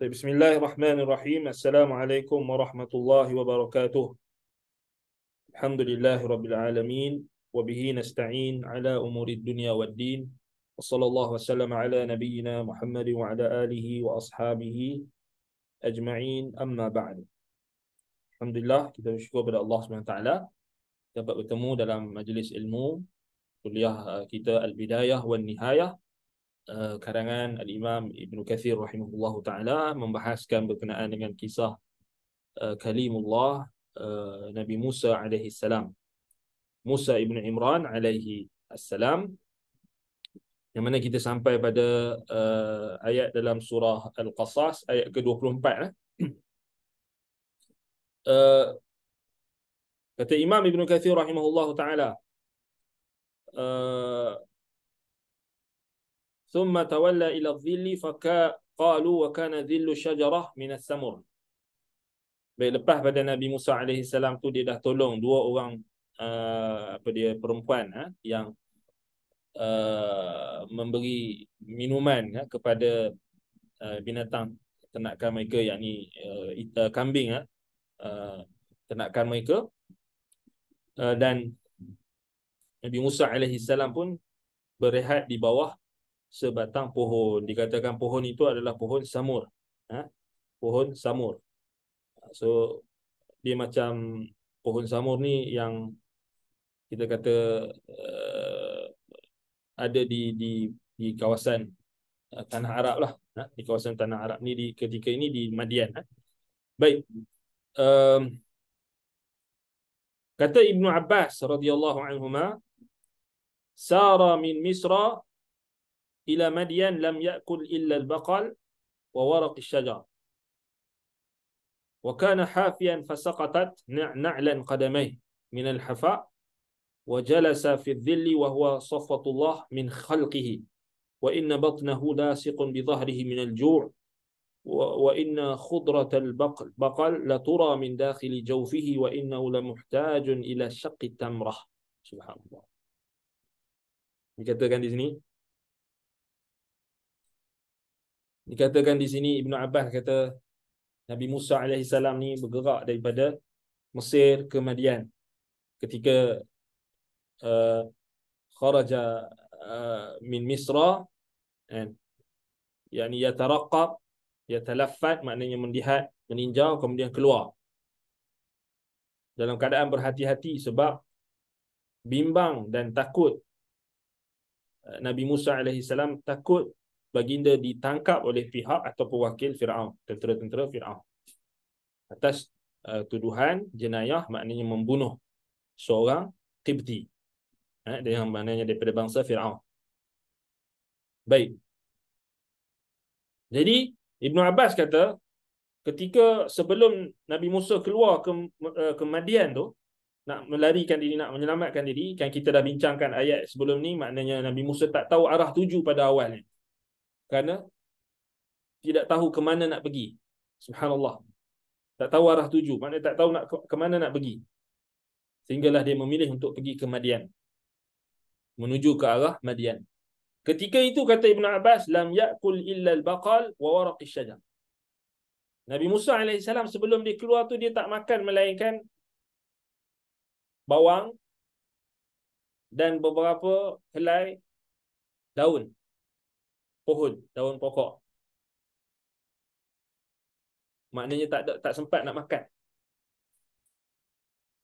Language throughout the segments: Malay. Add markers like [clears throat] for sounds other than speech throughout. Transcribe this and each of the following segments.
طيب بسم الله الرحمن الرحيم السلام عليكم ورحمة الله وبركاته الحمد لله رب العالمين وبه نستعين على أمور الدنيا والدين وصلى الله وسلم على نبينا محمد وعلى آله وأصحابه أجمعين أما بعد الحمد لله كتاب bersyukur kepada الله سبحانه وتعالى كتاب dalam على مجلس المو kita كتاب البداية والنهاية Eh, karangan al-Imam Ibn Kathir rahimahullahu taala membahaskan berkenaan dengan kisah uh, kalimullah uh, Nabi Musa alaihi salam. Musa Ibn Imran alaihi assalam yang mana kita sampai pada uh, ayat dalam surah Al-Qasas ayat ke-24 eh. uh, [clears throat] kata Imam Ibn Kathir rahimahullahu taala ثم تولى إلى الظل فكا قالوا وكان ظل شجرة من الثمر Baik, lepas pada Nabi Musa AS tu dia dah tolong dua orang uh, apa dia perempuan uh, yang uh, memberi minuman uh, kepada uh, binatang ternakan mereka yakni uh, uh, kambing uh, uh, ternakan mereka uh, dan Nabi Musa AS pun berehat di bawah sebatang pohon. Dikatakan pohon itu adalah pohon samur. Ha? Pohon samur. So, dia macam pohon samur ni yang kita kata uh, ada di di di kawasan uh, tanah Arab lah. Ha? Di kawasan tanah Arab ni di, ketika ini di Madian. Ha? Baik. Um, kata Ibn Abbas radhiyallahu anhu ma sara min misra إلى مدين لم يأكل إلا البقل وورق الشجر وكان حافيا فسقطت نعلا قدميه من الحفاء وجلس في الذل وهو صفوة الله من خلقه وإن بطنه لاصق بظهره من الجوع وإن خضرة البقل بقل لترى من داخل جوفه وإنه لمحتاج إلى شق التمرة سبحان الله dikatakan di sini dikatakan di sini Ibnu Abbas kata Nabi Musa alaihi salam ni bergerak daripada Mesir ke Madian ketika uh, kharaja uh, min Misra and yani yataraqab yatalaffat maknanya melihat meninjau kemudian keluar dalam keadaan berhati-hati sebab bimbang dan takut uh, Nabi Musa alaihi salam takut baginda ditangkap oleh pihak atau perwakil Fir'aun, tentera-tentera Fir'aun. Atas uh, tuduhan jenayah maknanya membunuh seorang Qibti. Eh, dia yang maknanya daripada bangsa Fir'aun. Baik. Jadi, Ibn Abbas kata, ketika sebelum Nabi Musa keluar ke, uh, ke Madian tu, nak melarikan diri, nak menyelamatkan diri, kan kita dah bincangkan ayat sebelum ni, maknanya Nabi Musa tak tahu arah tuju pada awalnya kerana tidak tahu ke mana nak pergi. Subhanallah. Tak tahu arah tuju. Maknanya tak tahu nak ke mana nak pergi. Sehinggalah dia memilih untuk pergi ke Madian. Menuju ke arah Madian. Ketika itu kata Ibn Abbas, Lam yakul illa al-baqal wa waraqi syajam. Nabi Musa AS sebelum dia keluar tu dia tak makan melainkan bawang dan beberapa helai daun pohon, daun pokok. Maknanya tak ada, tak sempat nak makan.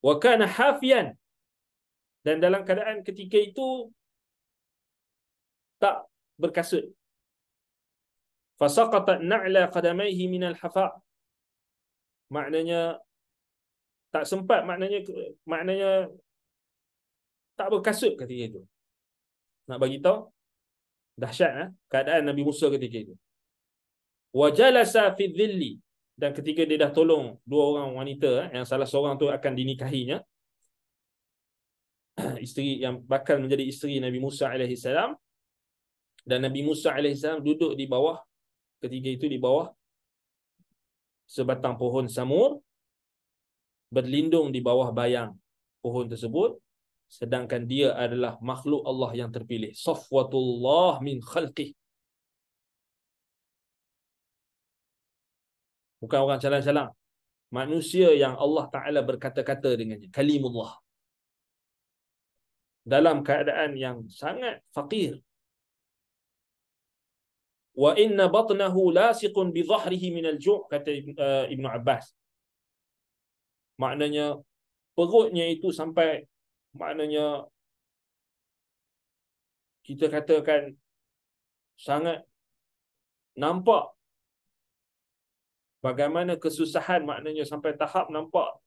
Wa kana hafiyan. Dan dalam keadaan ketika itu tak berkasut. Fa saqata na'la qadamaihi min al-hafa. Maknanya tak sempat maknanya maknanya tak berkasut ketika itu. Nak bagi tahu dahsyat eh? keadaan Nabi Musa ketika itu. Wajalasa fi dhilli dan ketika dia dah tolong dua orang wanita eh? yang salah seorang tu akan dinikahinya [clears throat] isteri yang bakal menjadi isteri Nabi Musa alaihi salam dan Nabi Musa alaihi salam duduk di bawah ketika itu di bawah sebatang pohon samur berlindung di bawah bayang pohon tersebut sedangkan dia adalah makhluk Allah yang terpilih safwatullah min khalqi bukan orang jalan calang manusia yang Allah Taala berkata-kata dengan dengannya kalimullah dalam keadaan yang sangat fakir wa inna batnahu lasiqun bi dhahrihi min al-ju' kata eh, Ibn Abbas maknanya perutnya itu sampai maknanya kita katakan sangat nampak bagaimana kesusahan maknanya sampai tahap nampak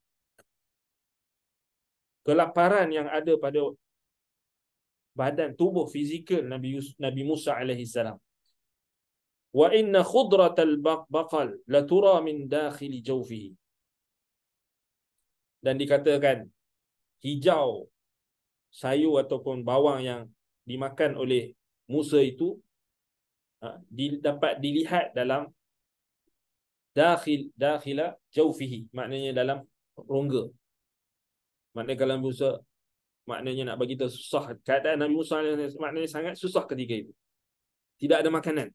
kelaparan yang ada pada badan tubuh fizikal Nabi Yusuf, Nabi Musa alaihi salam wa inna khudrat al baqal la tura min dakhil jawfihi dan dikatakan hijau sayur ataupun bawang yang dimakan oleh Musa itu ha, dapat dilihat dalam dakhil dakhila jawfihi maknanya dalam rongga maknanya kalau Musa maknanya nak bagi tahu susah keadaan Nabi Musa maknanya sangat susah ketika itu tidak ada makanan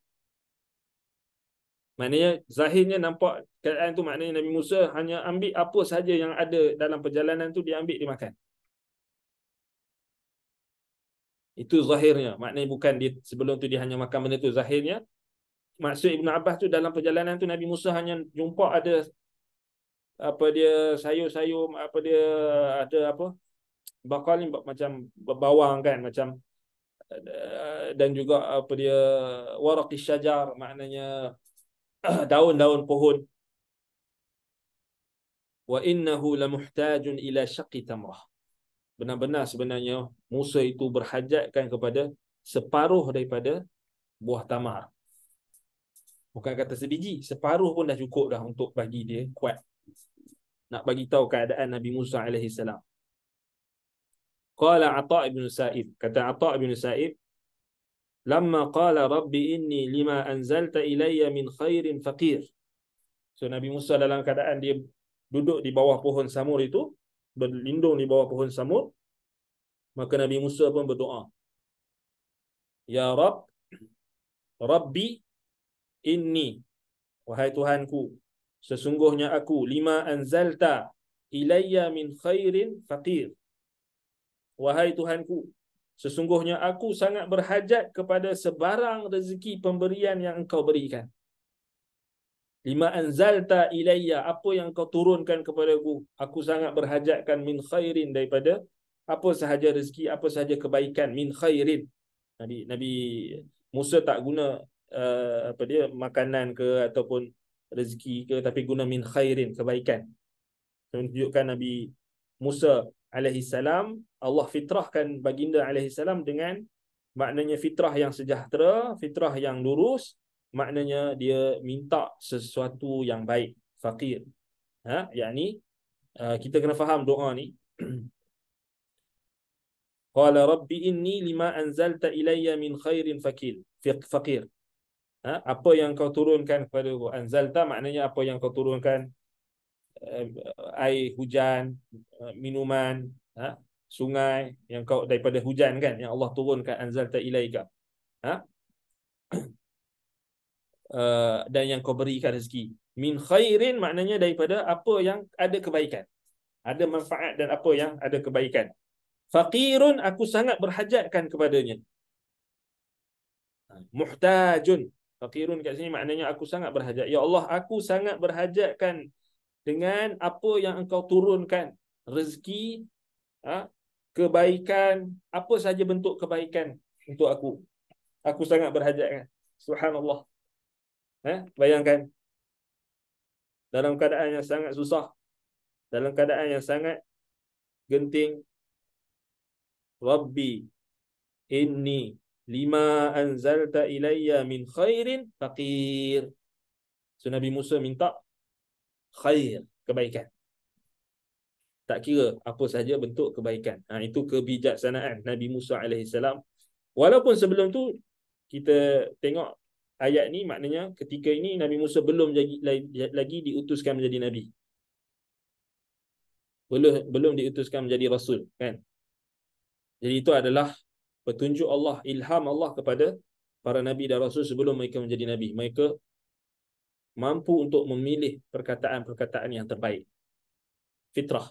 maknanya zahirnya nampak keadaan tu maknanya Nabi Musa hanya ambil apa saja yang ada dalam perjalanan tu diambil dimakan. Itu zahirnya. Maknanya bukan di sebelum tu dia hanya makan benda tu zahirnya. Maksud Ibn Abbas tu dalam perjalanan tu Nabi Musa hanya jumpa ada apa dia sayur-sayur apa dia ada apa bakal ni macam bawang kan macam eh, dan juga apa dia waraqi syajar maknanya [clears throat] daun-daun pohon wa innahu muhtajun ila syaqqi tamrah benar-benar sebenarnya Musa itu berhajatkan kepada separuh daripada buah tamar. Bukan kata sebiji, separuh pun dah cukup dah untuk bagi dia kuat. Nak bagi tahu keadaan Nabi Musa alaihi salam. Qala Atha bin Sa'id, kata Atha bin Sa'id, "Lamma qala Rabbi inni lima anzalta ilayya min khairin faqir." So Nabi Musa dalam keadaan dia duduk di bawah pohon samur itu, berlindung di bawah pohon samur, Maka Nabi Musa pun berdoa. Ya Rab, Rabbi, inni, wahai Tuhanku, sesungguhnya aku, lima anzalta ilayya min khairin faqir. Wahai Tuhanku, sesungguhnya aku sangat berhajat kepada sebarang rezeki pemberian yang engkau berikan. Lima anzalta ilayya, apa yang kau turunkan kepada aku, aku sangat berhajatkan min khairin daripada apa sahaja rezeki, apa sahaja kebaikan min khairin. Nabi Nabi Musa tak guna uh, apa dia makanan ke ataupun rezeki ke tapi guna min khairin kebaikan. Tunjukkan Nabi Musa alaihi salam Allah fitrahkan baginda alaihi salam dengan maknanya fitrah yang sejahtera, fitrah yang lurus, maknanya dia minta sesuatu yang baik, fakir. Ha, yakni uh, eh, kita kena faham doa ni [clears throat] Qala rabbi inni lima anzalta ilayya min khairin fakir. Fakir. Ha? Apa yang kau turunkan kepada aku. Anzalta maknanya apa yang kau turunkan. Eh, air hujan, eh, minuman, ha? sungai yang kau daripada hujan kan yang Allah turunkan anzalta ilaika ha uh, [clears throat] dan yang kau berikan rezeki min khairin maknanya daripada apa yang ada kebaikan ada manfaat dan apa yang ada kebaikan Faqirun aku sangat berhajatkan kepadanya. Muhtajun. Faqirun kat sini maknanya aku sangat berhajat. Ya Allah, aku sangat berhajatkan dengan apa yang engkau turunkan. Rezeki, ha, kebaikan, apa saja bentuk kebaikan untuk aku. Aku sangat berhajatkan. Subhanallah. Eh, bayangkan. Dalam keadaan yang sangat susah. Dalam keadaan yang sangat genting, Rabbi inni lima anzalta ilayya min khairin faqir. So Nabi Musa minta khair, kebaikan. Tak kira apa sahaja bentuk kebaikan. Ha, itu kebijaksanaan Nabi Musa AS. Walaupun sebelum tu kita tengok ayat ni maknanya ketika ini Nabi Musa belum lagi, lagi diutuskan menjadi Nabi. Belum, belum diutuskan menjadi Rasul. Kan? Jadi itu adalah petunjuk Allah, ilham Allah kepada para Nabi dan Rasul sebelum mereka menjadi Nabi. Mereka mampu untuk memilih perkataan-perkataan yang terbaik. Fitrah.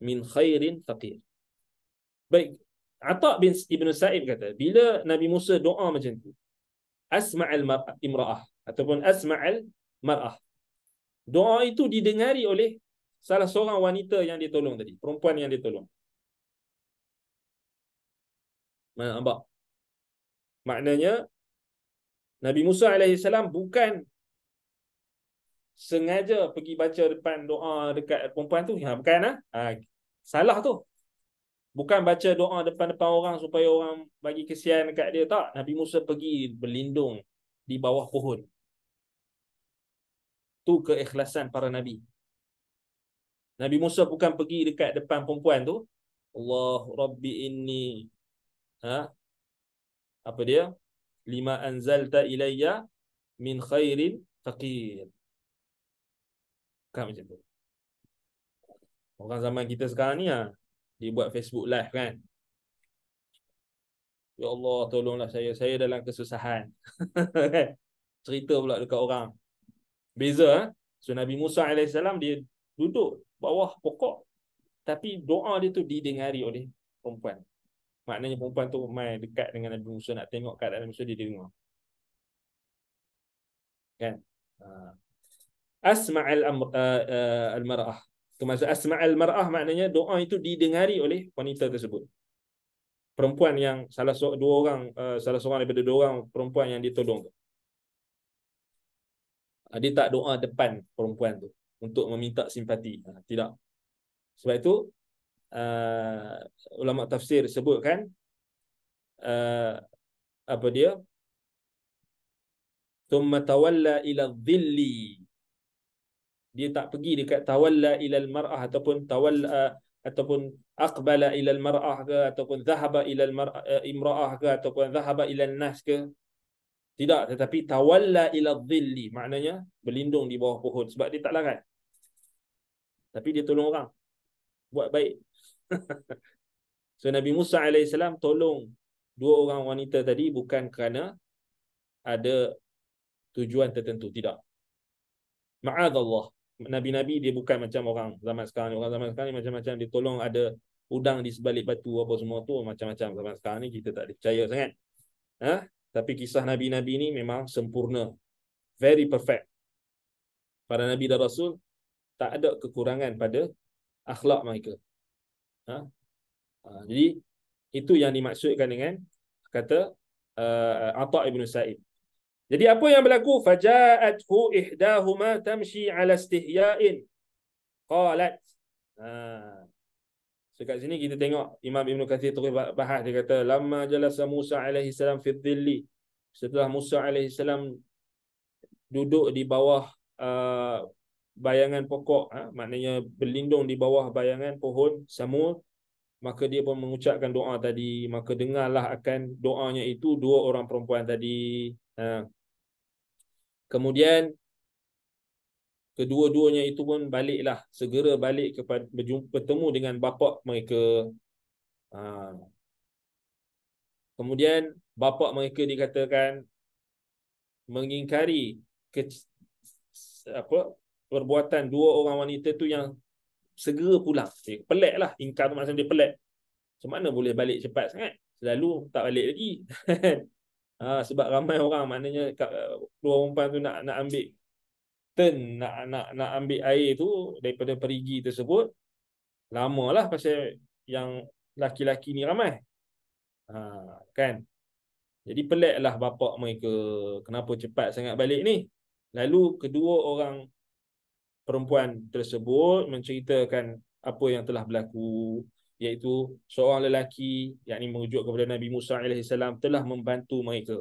Min khairin faqir. Baik. Atta' bin Ibn Sa'ib kata, bila Nabi Musa doa macam tu, asma'al imra'ah ataupun asma'al mar'ah. Doa itu didengari oleh salah seorang wanita yang ditolong tadi, perempuan yang ditolong mana nampak maknanya Nabi Musa AS bukan sengaja pergi baca depan doa dekat perempuan tu ya bukan ah ha? ha, salah tu bukan baca doa depan-depan orang supaya orang bagi kesian dekat dia tak Nabi Musa pergi berlindung di bawah pohon tu keikhlasan para nabi Nabi Musa bukan pergi dekat depan perempuan tu Allah rabbi inni ha? apa dia lima anzalta ilayya min khairin faqir kan macam tu orang zaman kita sekarang ni ha, dia buat Facebook live kan Ya Allah tolonglah saya saya dalam kesusahan. [laughs] Kan? Cerita pula dekat orang. Beza eh. So Nabi Musa AS dia duduk bawah pokok tapi doa dia tu didengari oleh perempuan. Maknanya perempuan tu main dekat dengan Nabi Musa nak tengok keadaan Nabi Musa dia dengar. Kan? Ha. Asma' al uh, eh, uh, eh, al-mar'ah. Tu maksud al-mar'ah maknanya doa itu didengari oleh wanita tersebut. Perempuan yang salah seorang dua orang uh, salah seorang daripada dua orang perempuan yang ditolong tu. Uh, tak doa depan perempuan tu untuk meminta simpati. Ah, tidak. Sebab itu uh, ulama tafsir sebutkan uh, apa dia thumma tawalla ila dhilli dia tak pergi dekat tawalla ila al-mar'ah ataupun tawalla uh, ataupun aqbala ila al-mar'ah ke ataupun zahaba ila al-mar'ah uh, imra'ah ke ataupun zahaba ila an-nas ke tidak tetapi tawalla ila dhilli maknanya berlindung di bawah pohon sebab dia tak larat tapi dia tolong orang buat baik [laughs] so Nabi Musa AS tolong dua orang wanita tadi bukan kerana ada tujuan tertentu. Tidak. Ma'ad Allah. Nabi-Nabi dia bukan macam orang zaman sekarang ni. Orang zaman sekarang ni macam-macam dia tolong ada udang di sebalik batu apa semua tu. Macam-macam zaman sekarang ni kita tak percaya. sangat. Ha? Tapi kisah Nabi-Nabi ni memang sempurna. Very perfect. Para Nabi dan Rasul tak ada kekurangan pada akhlak mereka. Ha? Ha, jadi itu yang dimaksudkan dengan kata uh, eh, Atha ibn Sa'id. Jadi apa yang berlaku faja'athu ihdahuma tamshi 'ala istihya'in qalat. Ha. So kat sini kita tengok Imam Ibn Kathir turut bahas dia kata lama jalasa Musa alaihi salam fi dhilli setelah Musa alaihi salam duduk di bawah uh, bayangan pokok ha? maknanya berlindung di bawah bayangan pohon samud maka dia pun mengucapkan doa tadi maka dengarlah akan doanya itu dua orang perempuan tadi ha? kemudian kedua-duanya itu pun baliklah segera balik kepada berjumpa bertemu dengan bapa mereka ha? kemudian bapa mereka dikatakan mengingkari ke, apa perbuatan dua orang wanita tu yang segera pulang. Dia pelik lah. Ingkar tu maksudnya dia pelik. Macam mana boleh balik cepat sangat? Selalu tak balik lagi. [laughs] ha, sebab ramai orang maknanya dua perempuan tu nak nak ambil turn, nak, nak, nak ambil air tu daripada perigi tersebut. lama lah. pasal yang laki-laki ni ramai. Ha, kan? Jadi pelik lah bapak mereka kenapa cepat sangat balik ni. Lalu kedua orang perempuan tersebut menceritakan apa yang telah berlaku iaitu seorang lelaki yang ini merujuk kepada Nabi Musa as telah membantu mereka.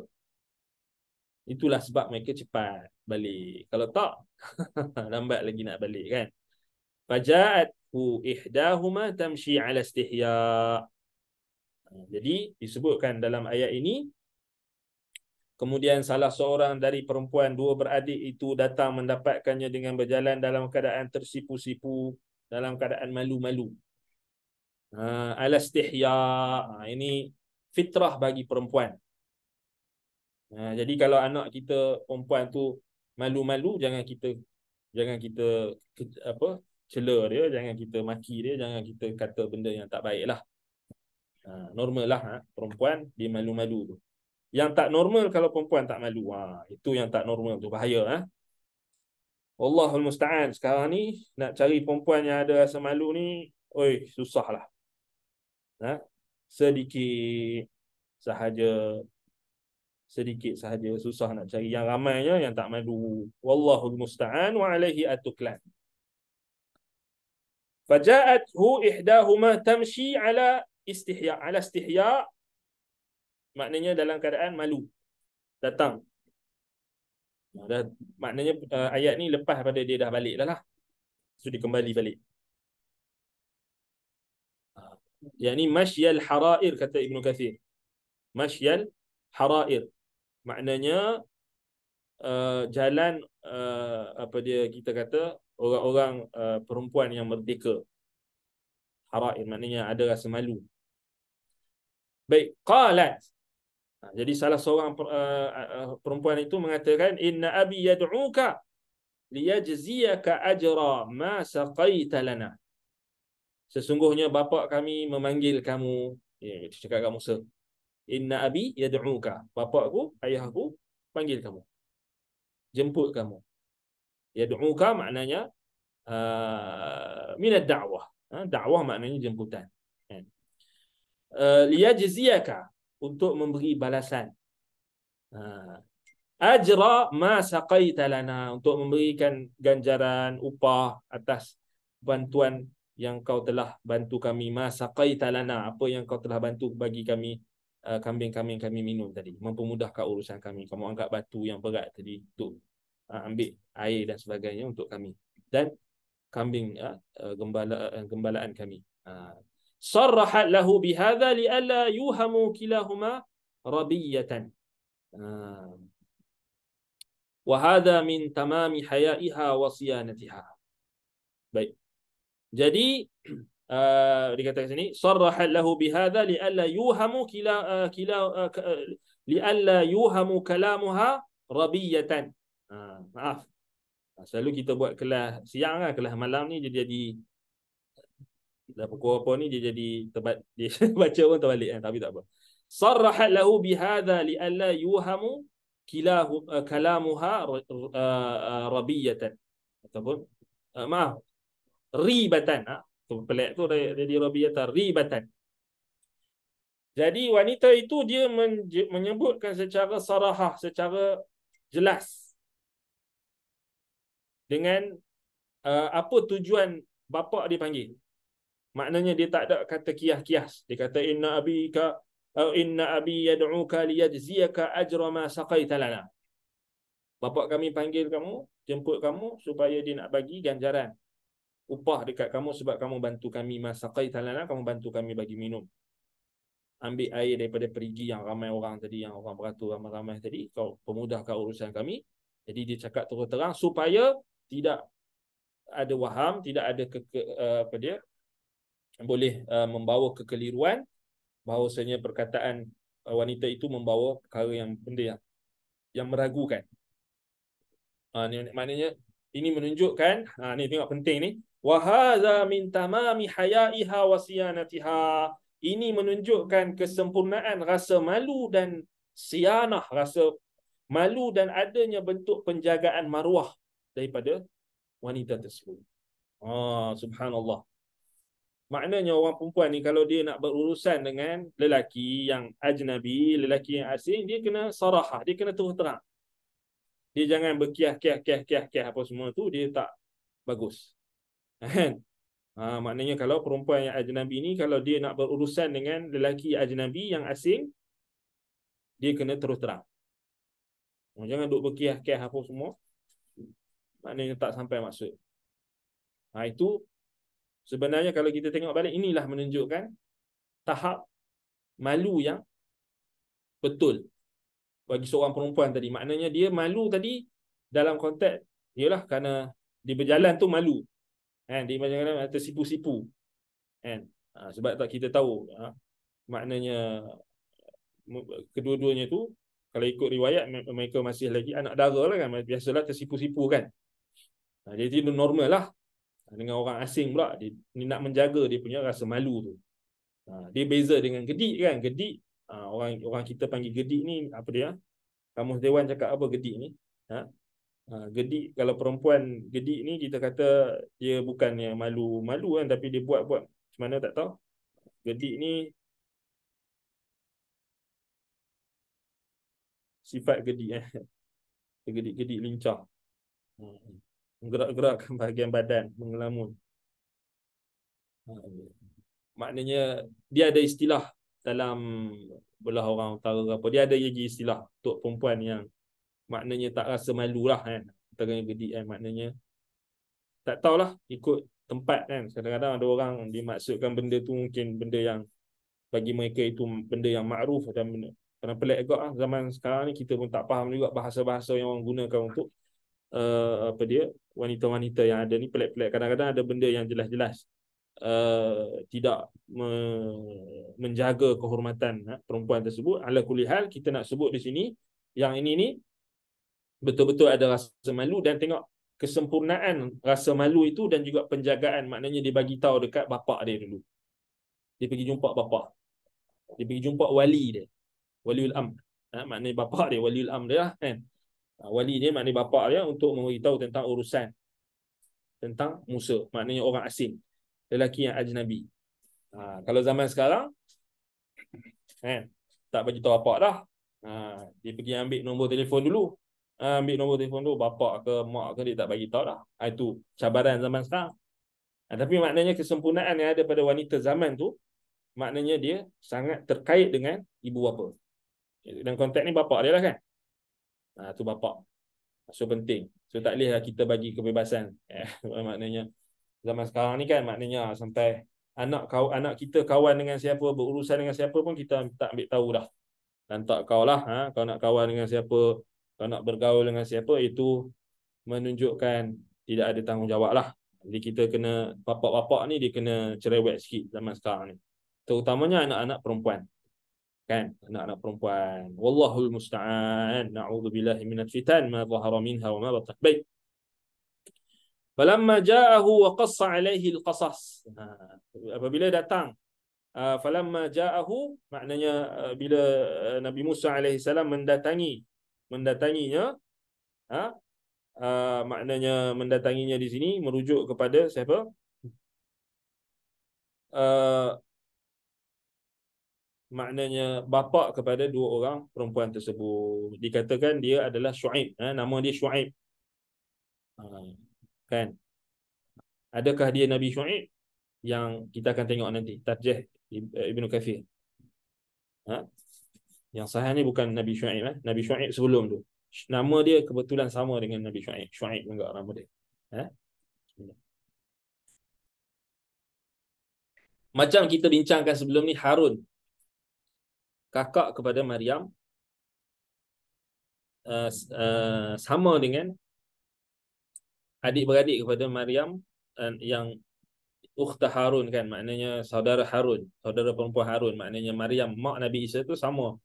Itulah sebab mereka cepat balik. Kalau tak [laughs] lambat lagi nak balik kan. Fajaat hu ihdahuma tamshi ala istihya. Jadi disebutkan dalam ayat ini Kemudian salah seorang dari perempuan dua beradik itu datang mendapatkannya dengan berjalan dalam keadaan tersipu-sipu, dalam keadaan malu-malu. Uh, ha, Alastihya, ha, ini fitrah bagi perempuan. Ha, jadi kalau anak kita perempuan tu malu-malu, jangan kita jangan kita apa cela dia, jangan kita maki dia, jangan kita kata benda yang tak baik lah. normal lah perempuan dia malu-malu tu. Yang tak normal kalau perempuan tak malu. Ha, itu yang tak normal itu bahaya eh. Ha? Wallahul musta'an sekarang ni nak cari perempuan yang ada rasa malu ni, oi susahlah. Ha? Sedikit sahaja sedikit sahaja susah nak cari yang ramainya yang tak malu. wallahul musta'an wa alaihi atuklan fajaat hu ihdahuma tamshi ala istihya ala istihya maknanya dalam keadaan malu datang dah maknanya uh, ayat ni lepas pada dia dah balik dah lah sudah so, kembali balik Yang ah, yakni masyal harair kata ibnu kathir masyal harair maknanya uh, jalan uh, apa dia kita kata orang-orang uh, perempuan yang merdeka harair maknanya ada rasa malu baik qalat Ha, jadi salah seorang eh, eh, perempuan itu mengatakan inna abi yad'uka liyajziyaka ajra ma saqaita lana. Sesungguhnya bapa kami memanggil kamu, ya itu cakap kamu se. Inna abi yad'uka. Bapakku, ayahku panggil kamu. Jemput kamu. Yaduuka maknanya uh, min ad-da'wah. Ha, da'wah maknanya jemputan. Kan. Uh, untuk memberi balasan. Ha. Ajra ma saqaita lana untuk memberikan ganjaran upah atas bantuan yang kau telah bantu kami ma saqaita lana apa yang kau telah bantu bagi kami uh, kambing-kambing kami minum tadi mempermudahkan urusan kami kamu angkat batu yang berat tadi tu ha, ambil air dan sebagainya untuk kami dan kambing gembala gembalaan kami صرح له بهذا لئلا يوهم كلاهما ربية وهذا من تمام حيائها وصيانتها baik jadi uh, dikatakan sini صرح له بهذا لئلا يوهم كلا كلا لئلا يوهم كلامها ربية maaf selalu kita buat kelas siang kan kelas malam ni jadi jadi dah pukul apa ni dia jadi tebat [laughs] dia baca pun terbalik eh, tapi tak apa sarraha lahu bihadha li alla yuhamu kilahu eh, kalamuha eh, eh, rabiyatan ataupun maaf ribatan ah, tu pelik tu jadi rabiyatan ribatan jadi wanita itu dia menyebutkan secara sarahah, secara jelas dengan uh, apa tujuan bapak dipanggil? Maknanya dia tak ada kata kiyah-kiyah. Dia kata inna abika au inna abi yad'uka liyajziyaka ajra ma saqaita lana. Bapak kami panggil kamu, jemput kamu supaya dia nak bagi ganjaran upah dekat kamu sebab kamu bantu kami masakai talana, kamu bantu kami bagi minum. Ambil air daripada perigi yang ramai orang tadi, yang orang beratur ramai-ramai tadi, kau pemudahkan urusan kami. Jadi dia cakap terus terang supaya tidak ada waham, tidak ada ke, ke, eh, apa dia, boleh uh, membawa kekeliruan bahawasanya perkataan uh, wanita itu membawa perkara yang benda yang, yang meragukan. Uh, ni, maknanya ini menunjukkan uh, ni tengok penting ni wa hadza min tamami hayaiha wa siyanatiha ini menunjukkan kesempurnaan rasa malu dan sianah rasa malu dan adanya bentuk penjagaan maruah daripada wanita tersebut. Ah, subhanallah. Maknanya orang perempuan ni kalau dia nak berurusan dengan lelaki yang ajnabi, lelaki yang asing, dia kena sarahah, dia kena terus terang. Dia jangan berkiah-kiah-kiah-kiah-kiah apa semua tu, dia tak bagus. [laughs] Kan? Ha, maknanya kalau perempuan yang ajnabi ni, kalau dia nak berurusan dengan lelaki ajnabi yang asing, dia kena terus terang. Oh, jangan duduk berkiah-kiah apa semua. Maknanya tak sampai maksud. Ha, itu Sebenarnya kalau kita tengok balik inilah menunjukkan tahap malu yang betul bagi seorang perempuan tadi. Maknanya dia malu tadi dalam konteks ialah kerana di berjalan tu malu. Kan di berjalan tersipu-sipu. Kan? Ha, sebab tak kita tahu ha, maknanya kedua-duanya tu kalau ikut riwayat mereka masih lagi anak dara lah kan biasalah tersipu-sipu kan ha, jadi itu normal lah dengan orang asing pula dia, dia nak menjaga dia punya rasa malu tu. Ha, dia beza dengan gedik kan? Gedik ha, orang orang kita panggil gedik ni apa dia? Kamus dewan cakap apa gedik ni? Ha? ha gedik kalau perempuan gedik ni kita kata dia bukan yang malu-malu kan tapi dia buat-buat macam mana tak tahu. Gedik ni sifat gedik eh. [laughs] Gedik-gedik lincah. Hmm menggerak gerak [laughs] bahagian badan, mengelamun. Ha, maknanya dia ada istilah dalam belah orang utara apa dia ada lagi istilah untuk perempuan yang maknanya tak rasa malu lah kan terang gedik kan maknanya tak tahulah ikut tempat kan kadang-kadang ada orang dimaksudkan benda tu mungkin benda yang bagi mereka itu benda yang makruf dan benda kena pelik juga lah. zaman sekarang ni kita pun tak faham juga bahasa-bahasa yang orang gunakan untuk uh, apa dia wanita-wanita yang ada ni pelik-pelik kadang-kadang ada benda yang jelas-jelas uh, tidak me- menjaga kehormatan uh, perempuan tersebut ala kulli hal kita nak sebut di sini yang ini ni betul-betul ada rasa malu dan tengok kesempurnaan rasa malu itu dan juga penjagaan maknanya dia bagi tahu dekat bapak dia dulu dia pergi jumpa bapak dia pergi jumpa wali dia waliul amr ha, maknanya bapak dia waliul amr dia lah, kan Ah, wali dia maknanya bapa dia untuk memberitahu tentang urusan tentang Musa maknanya orang asing lelaki yang ajnabi ha, kalau zaman sekarang kan tak bagi tahu bapak dah ha, dia pergi ambil nombor telefon dulu ha, ambil nombor telefon tu bapak ke mak ke dia tak bagi tahu dah ha, itu cabaran zaman sekarang ha, tapi maknanya kesempurnaan yang ada pada wanita zaman tu maknanya dia sangat terkait dengan ibu bapa dan konteks ni bapak dia lah kan ha, tu bapa so penting so tak bolehlah kita bagi kebebasan ya, [laughs] maknanya zaman sekarang ni kan maknanya sampai anak kau anak kita kawan dengan siapa berurusan dengan siapa pun kita tak ambil tahu dah dan tak kau lah ha, kau nak kawan dengan siapa kau nak bergaul dengan siapa itu menunjukkan tidak ada tanggungjawab lah jadi kita kena bapak-bapak ni dia kena cerewet sikit zaman sekarang ni terutamanya anak-anak perempuan kan anak-anak perempuan wallahul musta'an na'udzubillahi minat fitan ma zahara minha wa ma batta baik falamma ja'ahu wa qassa alaihi alqasas ha, apabila datang ha, falamma ja'ahu maknanya ha, bila nabi Musa alaihi salam mendatangi mendatanginya ha Uh, maknanya mendatanginya di sini merujuk kepada siapa? Uh, maknanya bapa kepada dua orang perempuan tersebut. Dikatakan dia adalah Shu'aib. Eh? Nama dia Shu'aib. Ha, kan? Adakah dia Nabi Shu'aib? Yang kita akan tengok nanti. Tarjah ibnu eh, Kafir. Ha? Yang sahih ni bukan Nabi Shu'aib. Eh? Nabi Shu'aib sebelum tu. Nama dia kebetulan sama dengan Nabi Shu'aib. Shu'aib juga nama dia. Ha? Macam kita bincangkan sebelum ni Harun kakak kepada Maryam uh, uh, sama dengan adik-beradik kepada Maryam uh, yang ukhta Harun kan maknanya saudara Harun saudara perempuan Harun maknanya Maryam mak Nabi Isa tu sama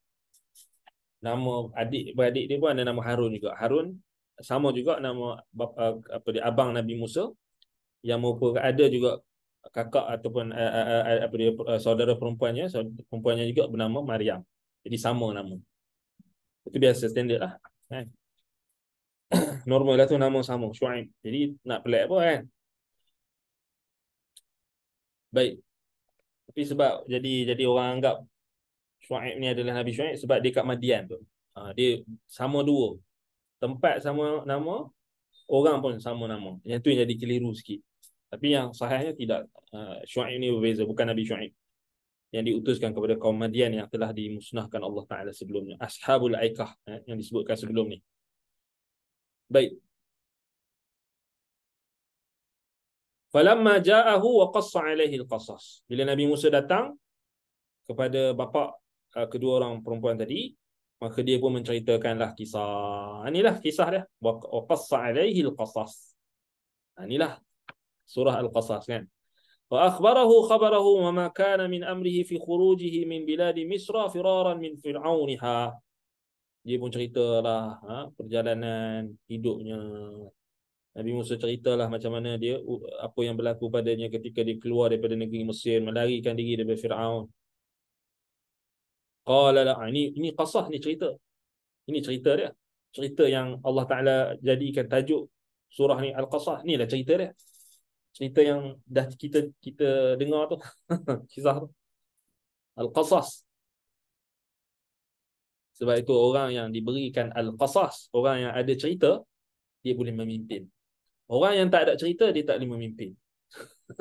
nama adik-beradik dia pun ada nama Harun juga Harun sama juga nama uh, apa dia abang Nabi Musa yang merupakan ada juga kakak ataupun eh, eh, eh, apa dia saudara perempuannya perempuannya juga bernama Maryam jadi sama nama itu biasa standard lah kan [coughs] normal lah tu nama sama Shuaib jadi nak pelik apa kan baik tapi sebab jadi jadi orang anggap Shuaib ni adalah Nabi Shuaib sebab dia kat Madian tu ha, dia sama dua tempat sama nama orang pun sama nama yang tu yang jadi keliru sikit tapi yang sahihnya tidak uh, Syuaib ni berbeza bukan Nabi Syuaib yang diutuskan kepada kaum Madian yang telah dimusnahkan Allah Taala sebelumnya ashabul aikah eh, yang disebutkan sebelum ni. Baik. Falamma ja'ahu wa qassa alaihi al-qasas. Bila Nabi Musa datang kepada bapa uh, eh, kedua orang perempuan tadi, maka dia pun menceritakanlah kisah. Inilah kisah dia. Wa qassa alaihi al-qasas. Ha, inilah surah Al-Qasas kan. Wa akhbarahu khabarahu wa ma kana min amrihi fi khurujihi min bilad Misra firaran min fir'auniha. Dia pun ceritalah ha, perjalanan hidupnya. Nabi Musa ceritalah macam mana dia apa yang berlaku padanya ketika dia keluar daripada negeri Mesir melarikan diri daripada Firaun. Qala la ini ini qasah ni cerita. Ini cerita dia. Cerita yang Allah Taala jadikan tajuk surah ni Al-Qasah ni lah cerita dia cerita yang dah kita kita dengar tu [laughs] kisah tu al-qasas sebab itu orang yang diberikan al-qasas orang yang ada cerita dia boleh memimpin orang yang tak ada cerita dia tak boleh memimpin [laughs]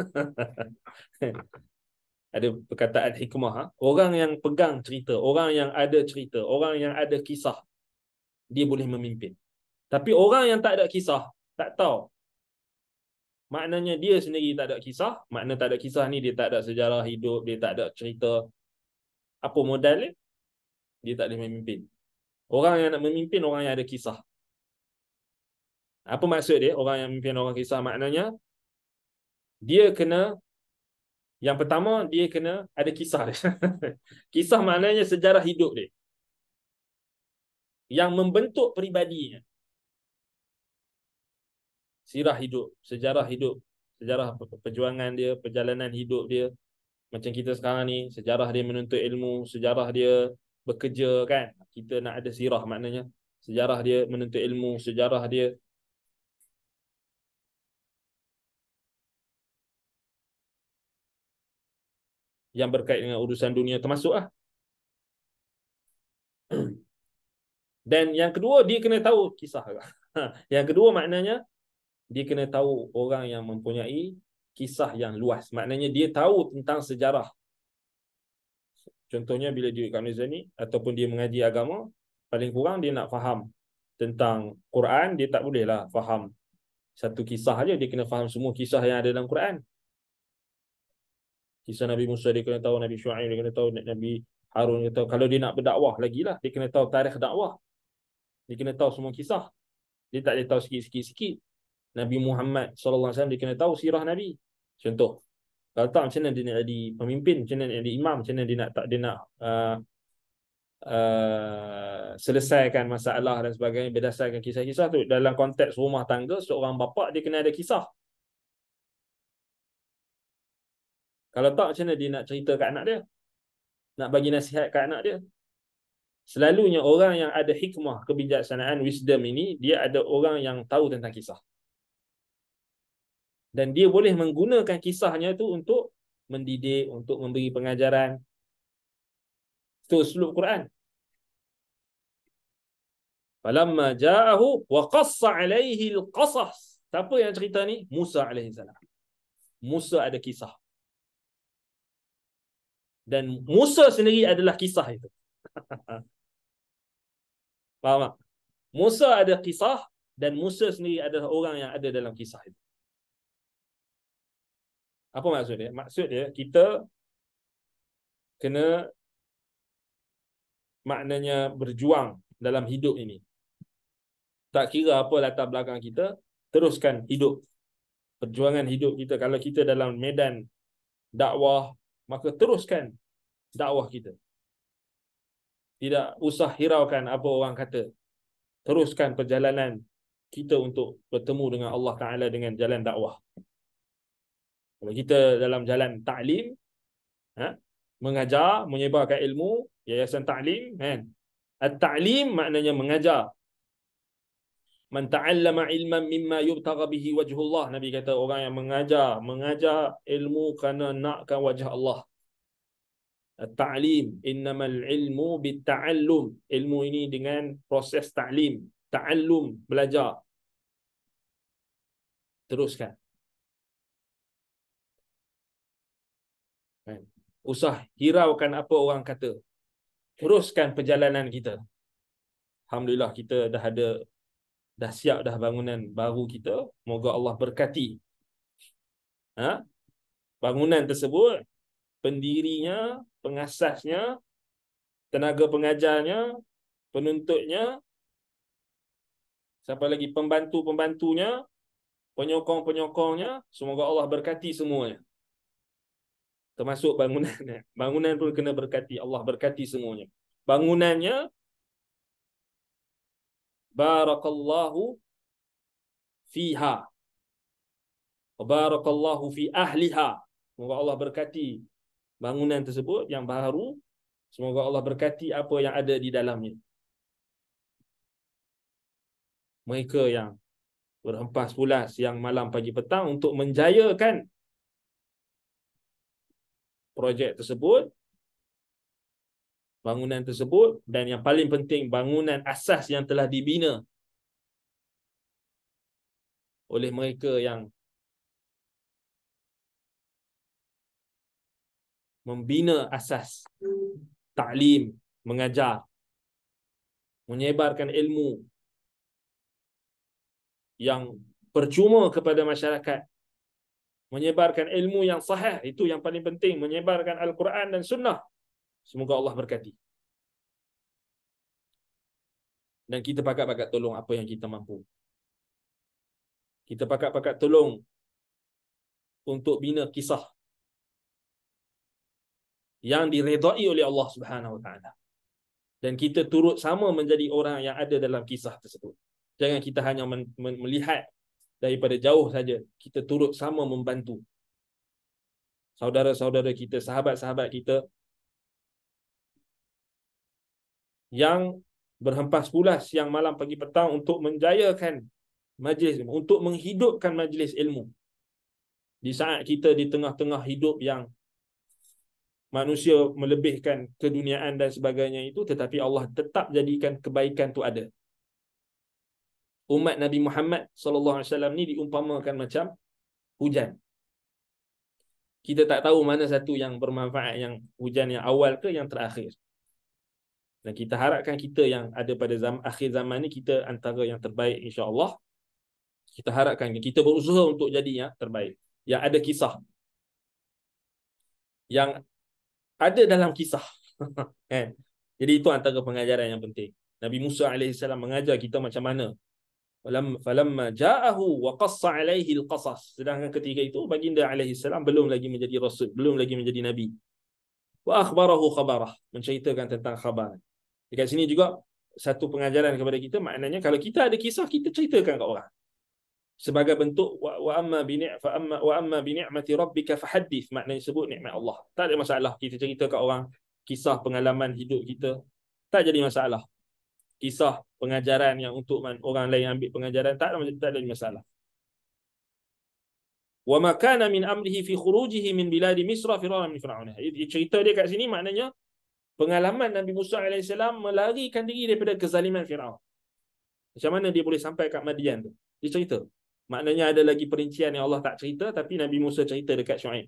ada perkataan hikmah ha? orang yang pegang cerita orang yang ada cerita orang yang ada kisah dia boleh memimpin tapi orang yang tak ada kisah tak tahu maknanya dia sendiri tak ada kisah makna tak ada kisah ni dia tak ada sejarah hidup dia tak ada cerita apa modal dia dia tak boleh memimpin orang yang nak memimpin orang yang ada kisah apa maksud dia orang yang memimpin orang kisah maknanya dia kena yang pertama dia kena ada kisah dia [laughs] kisah maknanya sejarah hidup dia yang membentuk peribadinya sirah hidup, sejarah hidup, sejarah perjuangan dia, perjalanan hidup dia. Macam kita sekarang ni, sejarah dia menuntut ilmu, sejarah dia bekerja kan. Kita nak ada sirah maknanya. Sejarah dia menuntut ilmu, sejarah dia yang berkait dengan urusan dunia termasuk lah. Dan yang kedua, dia kena tahu kisah. Lah. [laughs] yang kedua maknanya, dia kena tahu orang yang mempunyai kisah yang luas. Maknanya dia tahu tentang sejarah. Contohnya bila dia kat Malaysia ni ataupun dia mengaji agama, paling kurang dia nak faham tentang Quran, dia tak bolehlah faham satu kisah aja dia kena faham semua kisah yang ada dalam Quran. Kisah Nabi Musa dia kena tahu, Nabi Shu'aib dia kena tahu, Nabi Harun dia kena tahu. Kalau dia nak berdakwah lagi lah, dia kena tahu tarikh dakwah. Dia kena tahu semua kisah. Dia tak boleh tahu sikit-sikit-sikit. Nabi Muhammad Sallallahu Alaihi Wasallam, dia kena tahu sirah Nabi. Contoh. Kalau tak macam mana dia nak jadi pemimpin, macam mana nak jadi imam, macam mana dia nak tak dia nak uh, uh, selesaikan masalah dan sebagainya berdasarkan kisah-kisah tu dalam konteks rumah tangga seorang bapa dia kena ada kisah. Kalau tak macam mana dia nak cerita kat anak dia? Nak bagi nasihat kat anak dia? Selalunya orang yang ada hikmah, kebijaksanaan, wisdom ini, dia ada orang yang tahu tentang kisah dan dia boleh menggunakan kisahnya tu untuk mendidik, untuk memberi pengajaran. Itu seluruh Quran. Falamma ja'ahu wa qassa alaihi al-qasas. Siapa yang cerita ni? Musa alaihi salam. Musa ada kisah. Dan Musa sendiri adalah kisah itu. [laughs] Faham tak? Musa ada kisah dan Musa sendiri adalah orang yang ada dalam kisah itu. Apa maksud dia? Maksud dia kita kena maknanya berjuang dalam hidup ini. Tak kira apa latar belakang kita, teruskan hidup. Perjuangan hidup kita kalau kita dalam medan dakwah, maka teruskan dakwah kita. Tidak usah hiraukan apa orang kata. Teruskan perjalanan kita untuk bertemu dengan Allah Taala dengan jalan dakwah. Kalau kita dalam jalan ta'lim, eh, mengajar, menyebarkan ilmu, yayasan ta'lim, kan? At-ta'lim maknanya mengajar. Man ta'allama ilman mimma yubtaga bihi wajhullah. Nabi kata orang yang mengajar, mengajar ilmu kerana nakkan wajah Allah. At-ta'lim, innamal ilmu bita'allum. Ilmu ini dengan proses ta'lim. Ta'allum, belajar. Teruskan. usah hiraukan apa orang kata. Teruskan perjalanan kita. Alhamdulillah kita dah ada dah siap dah bangunan baru kita. Moga Allah berkati. Ha? Bangunan tersebut pendirinya, pengasasnya, tenaga pengajarnya, penuntutnya, siapa lagi pembantu-pembantunya, penyokong-penyokongnya, semoga Allah berkati semuanya termasuk bangunannya. [laughs] Bangunan pun kena berkati. Allah berkati semuanya. Bangunannya barakallahu fiha. Barakallahu fi ahliha. Semoga Allah berkati bangunan tersebut yang baru. Semoga Allah berkati apa yang ada di dalamnya. Mereka yang berempas pulas siang malam pagi petang untuk menjayakan projek tersebut, bangunan tersebut dan yang paling penting bangunan asas yang telah dibina oleh mereka yang membina asas taklim, mengajar, menyebarkan ilmu yang percuma kepada masyarakat menyebarkan ilmu yang sahih itu yang paling penting menyebarkan al-Quran dan sunnah semoga Allah berkati dan kita pakat-pakat tolong apa yang kita mampu kita pakat-pakat tolong untuk bina kisah yang diredai oleh Allah Subhanahu Wa Taala dan kita turut sama menjadi orang yang ada dalam kisah tersebut jangan kita hanya melihat daripada jauh saja kita turut sama membantu saudara-saudara kita, sahabat-sahabat kita yang berhempas pulas yang malam pagi petang untuk menjayakan majlis untuk menghidupkan majlis ilmu di saat kita di tengah-tengah hidup yang manusia melebihkan keduniaan dan sebagainya itu tetapi Allah tetap jadikan kebaikan itu ada umat Nabi Muhammad sallallahu alaihi wasallam ni diumpamakan macam hujan. Kita tak tahu mana satu yang bermanfaat yang hujan yang awal ke yang terakhir. Dan kita harapkan kita yang ada pada zaman, akhir zaman ni kita antara yang terbaik insya-Allah. Kita harapkan kita berusaha untuk jadi yang terbaik. Yang ada kisah. Yang ada dalam kisah. [laughs] Kan? jadi itu antara pengajaran yang penting. Nabi Musa AS mengajar kita macam mana falam falamma ja'ahu wa qassa alaihi alqasas sedangkan ketika itu baginda alaihi salam belum lagi menjadi rasul belum lagi menjadi nabi wa akhbarahu khabarah menceritakan tentang khabar dekat sini juga satu pengajaran kepada kita maknanya kalau kita ada kisah kita ceritakan kepada orang sebagai bentuk wa amma bi fa amma wa amma bi ni'mati rabbika fa maknanya sebut nikmat Allah tak ada masalah kita cerita kat orang kisah pengalaman hidup kita tak jadi masalah kisah pengajaran yang untuk orang lain ambil pengajaran tak ada tak ada masalah. Wa ma kana min amrihi fi khurujihi min biladi Misr firaran min Fir'aun. Cerita dia kat sini maknanya pengalaman Nabi Musa AS melarikan diri daripada kezaliman Fir'aun. Macam mana dia boleh sampai kat Madian tu? Dia cerita. Maknanya ada lagi perincian yang Allah tak cerita tapi Nabi Musa cerita dekat Syuaib.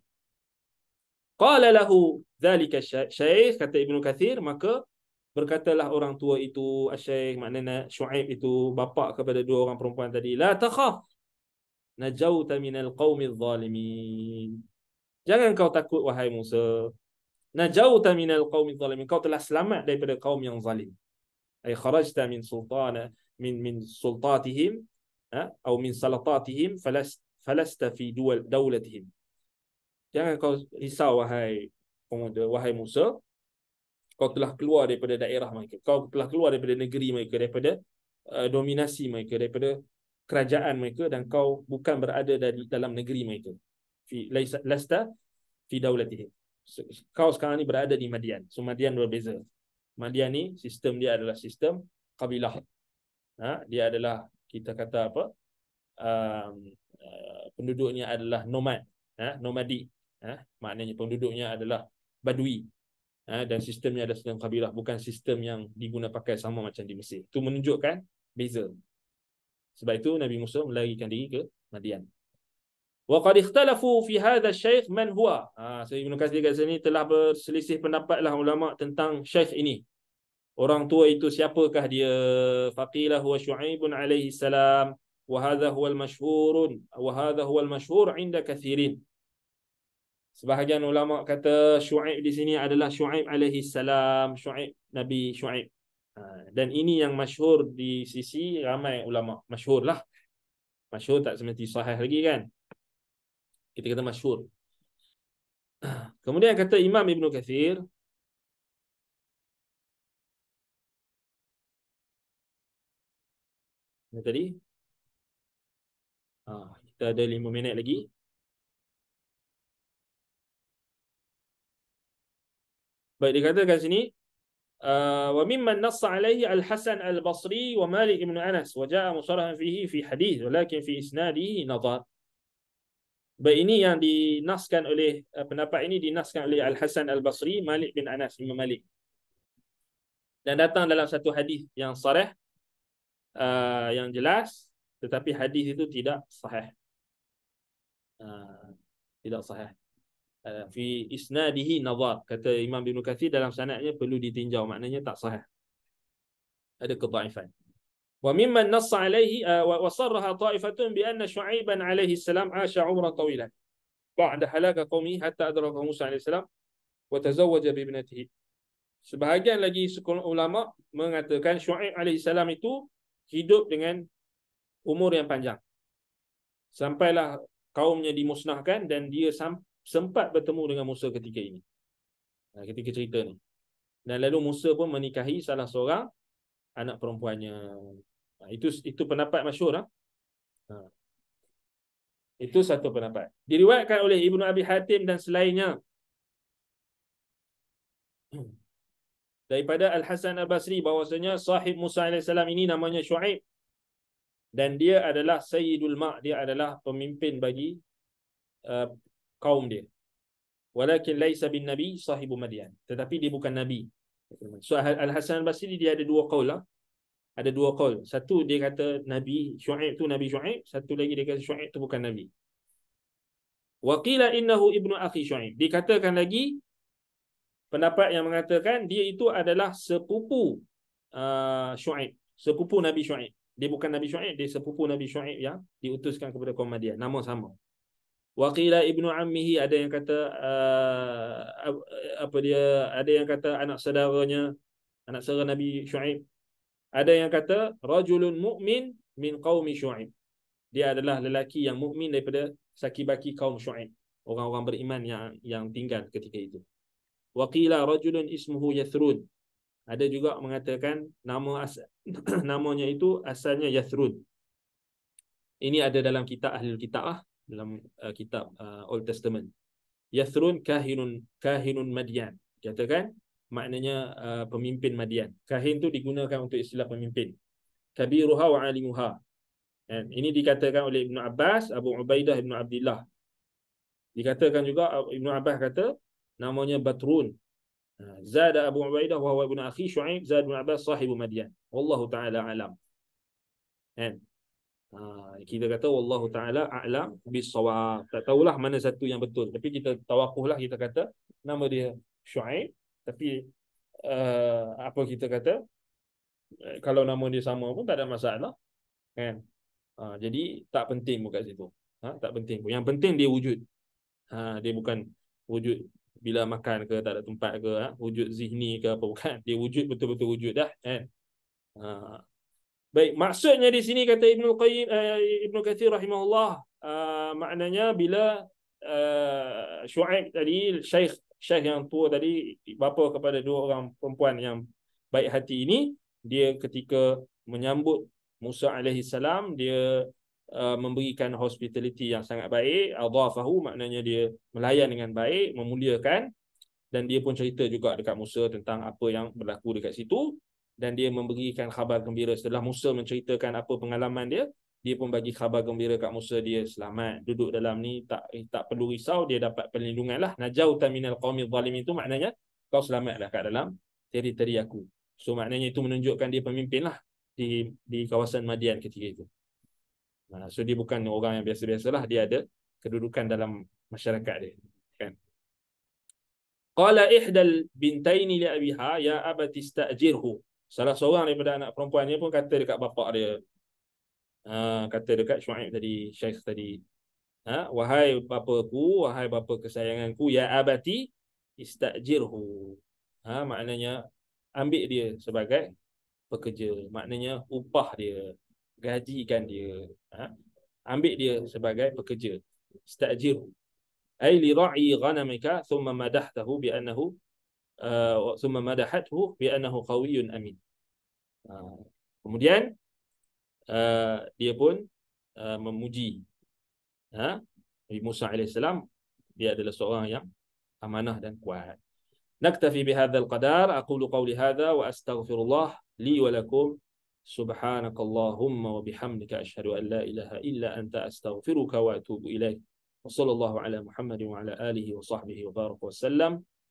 Qala lahu dhalika syaikh kata Ibnu Kathir maka berkatalah orang tua itu asy-syekh maknanya Syuaib itu bapa kepada dua orang perempuan tadi la takhaf najauta minal qaumiz zalimin jangan kau takut wahai Musa najauta minal qaumiz zalimin kau telah selamat daripada kaum yang zalim ay kharajta min sultana min min sultatihim ha atau min salatatihim falast falasta fi dawlatihim jangan kau risau wahai pemuda wahai Musa kau telah keluar daripada daerah mereka kau telah keluar daripada negeri mereka daripada uh, dominasi mereka daripada kerajaan mereka dan kau bukan berada dari dalam negeri mereka fi lasta fi daulatihi kau sekarang ni berada di Madian so Madian berbeza Madian ni sistem dia adalah sistem kabilah ha? dia adalah kita kata apa um, uh, penduduknya adalah nomad ha? nomadi ha? maknanya penduduknya adalah badui Ha, dan sistemnya ada sistem kabilah bukan sistem yang diguna pakai sama macam di Mesir. Itu menunjukkan beza. Sebab itu Nabi Musa melarikan diri ke Madian. Wa qad ikhtalafu fi hadha asy-syekh man huwa. Ha, saya Ibnu Katsir kat sini telah berselisih pendapatlah ulama tentang syekh ini. Orang tua itu siapakah dia? Faqilah huwa Syu'aibun alaihi salam. Wa hadha huwa al-mashhurun wa hadha huwa al-mashhur 'inda kathirin sebahagian ulama kata Shu'aib di sini adalah Shu'aib alaihi salam, Shu'aib Nabi Shu'aib. Ha, dan ini yang masyhur di sisi ramai ulama, masyhur lah, Masyhur tak semesti sahih lagi kan? Kita kata masyhur. [clears throat] Kemudian kata Imam Ibn Kathir Yang tadi ha, Kita ada lima minit lagi Baik dikatakan sini ah, wa mimman nassa alaihi al-Hasan al-Basri wa Malik bin Anas wa jaa musarrahan fihi fi hadith walakin fi isnadihi nadar. Baik ini yang dinaskan oleh eh, pendapat ini dinaskan oleh al-Hasan al-Basri Malik bin Anas Imam Malik. Dan datang dalam satu hadis yang sahih uh, ah, yang jelas tetapi hadis itu tidak sahih. Uh, tidak sahih. Eh, fi isnadihi nazar kata Imam Ibn Kathir dalam sanadnya perlu ditinjau maknanya tak sahih ada kedhaifan wa mimman nass alaihi eh, wa sarraha ta'ifatun bi anna shu'aiban alaihi salam asha umra tawila ba'da halaka qaumi hatta adraka Musa alaihi salam wa tazawwaja bi ibnatihi sebahagian lagi ulama mengatakan Shuayb alaihi salam itu hidup dengan umur yang panjang sampailah kaumnya dimusnahkan dan dia sampai sempat bertemu dengan Musa ketika ini. Ha, ketika cerita ni. Dan lalu Musa pun menikahi salah seorang anak perempuannya. Ha, itu itu pendapat masyur. Ha? Ha. Itu satu pendapat. Diriwayatkan oleh Ibnu Abi Hatim dan selainnya. [clears throat] Daripada al Hassan Al-Basri bahawasanya sahib Musa AS ini namanya Shu'ib. Dan dia adalah Sayyidul Ma' Dia adalah pemimpin bagi uh, kaum dia. Walakin laisa bin nabi sahibu madian. Tetapi dia bukan nabi. So Al-Hasan Al-Basri dia ada dua kaul lah. Ada dua kaul. Satu dia kata nabi Shu'aib tu nabi Shu'aib. Satu lagi dia kata Shu'aib tu bukan nabi. Waqila innahu ibnu akhi Shu'aib. Dikatakan lagi pendapat yang mengatakan dia itu adalah sepupu uh, Shu'aib. Sepupu nabi Shu'aib. Dia bukan nabi Shu'aib. Dia sepupu nabi Shu'aib yang diutuskan kepada kaum Madian. Nama sama. Waqila ibnu ammihi ada yang kata uh, apa dia ada yang kata anak saudaranya anak saudara Nabi Shu'aib. Ada yang kata rajulun mu'min min qaumi Shu'aib. Dia adalah lelaki yang mukmin daripada sakibaki kaum Shu'aib. Orang-orang beriman yang yang tinggal ketika itu. Waqila rajulun ismuhu Yathrud. Ada juga mengatakan nama as [clears throat] namanya itu asalnya Yathrud. Ini ada dalam kitab Ahlul Kitab lah dalam uh, kitab uh, Old Testament. Yathrun kahinun kahinun Madian. Katakan maknanya uh, pemimpin Madian. Kahin tu digunakan untuk istilah pemimpin. Kabiruha wa alimuha. And ini dikatakan oleh Ibn Abbas, Abu Ubaidah Ibn Abdullah. Dikatakan juga uh, Ibn Abbas kata namanya Batrun. Uh, Zada Abu Ubaidah wa huwa ibn akhi Shu'aib Zada Ibn Abbas sahibu Madian. Wallahu ta'ala alam. And Ha, kita kata Allah Ta'ala a'lam bisawab. Tak tahulah mana satu yang betul. Tapi kita tawakuhlah kita kata nama dia Shu'aib. Tapi uh, apa kita kata eh, kalau nama dia sama pun tak ada masalah. Kan? Ha, jadi tak penting pun situ. Ha, tak penting pun. Yang penting dia wujud. Ha, dia bukan wujud bila makan ke tak ada tempat ke. Ha? Wujud zihni ke apa [laughs] bukan. Dia wujud betul-betul wujud dah. Kan? Ha, Baik, maksudnya di sini kata Ibnu Qayyim uh, eh, Ibnu Katsir rahimahullah uh, maknanya bila uh, eh, Syuaib tadi syekh syekh yang tua tadi bapa kepada dua orang perempuan yang baik hati ini dia ketika menyambut Musa alaihi salam dia uh, memberikan hospitality yang sangat baik adafahu maknanya dia melayan dengan baik memuliakan dan dia pun cerita juga dekat Musa tentang apa yang berlaku dekat situ dan dia memberikan khabar gembira setelah Musa menceritakan apa pengalaman dia dia pun bagi khabar gembira kat Musa dia selamat duduk dalam ni tak eh, tak perlu risau dia dapat perlindungan lah najau taminal qawmi zalim itu maknanya kau selamatlah kat dalam teritori aku so maknanya itu menunjukkan dia pemimpin lah di, di kawasan Madian ketika itu so dia bukan orang yang biasa-biasa lah dia ada kedudukan dalam masyarakat dia kan Qala ihdal bintaini li abiha ya abati sta'jirhu Salah seorang daripada anak perempuan perempuannya pun kata dekat bapak dia. Ha, kata dekat Syuaib tadi, Syekh tadi. Ha, wahai bapaku, wahai bapa kesayanganku, ya abati istajirhu. Ha, maknanya ambil dia sebagai pekerja. Maknanya upah dia, gajikan dia. Ha, ambil dia sebagai pekerja. Istajirhu. Ai ra'i ghanamika thumma madahtahu bi Uh, summa madahathu bi annahu qawiyyun amin. Ha. kemudian uh, dia pun uh, memuji ha uh, Nabi Musa alaihi salam dia adalah seorang yang amanah dan kuat. Naktafi bi hadzal qadar aqulu qawli hadza wa astaghfirullah li wa lakum subhanakallahumma wa bihamdika ashhadu an la ilaha illa anta astaghfiruka wa atubu ilaik. Wa sallallahu ala Muhammad wa ala alihi wa sahbihi wa baraka wa sallam.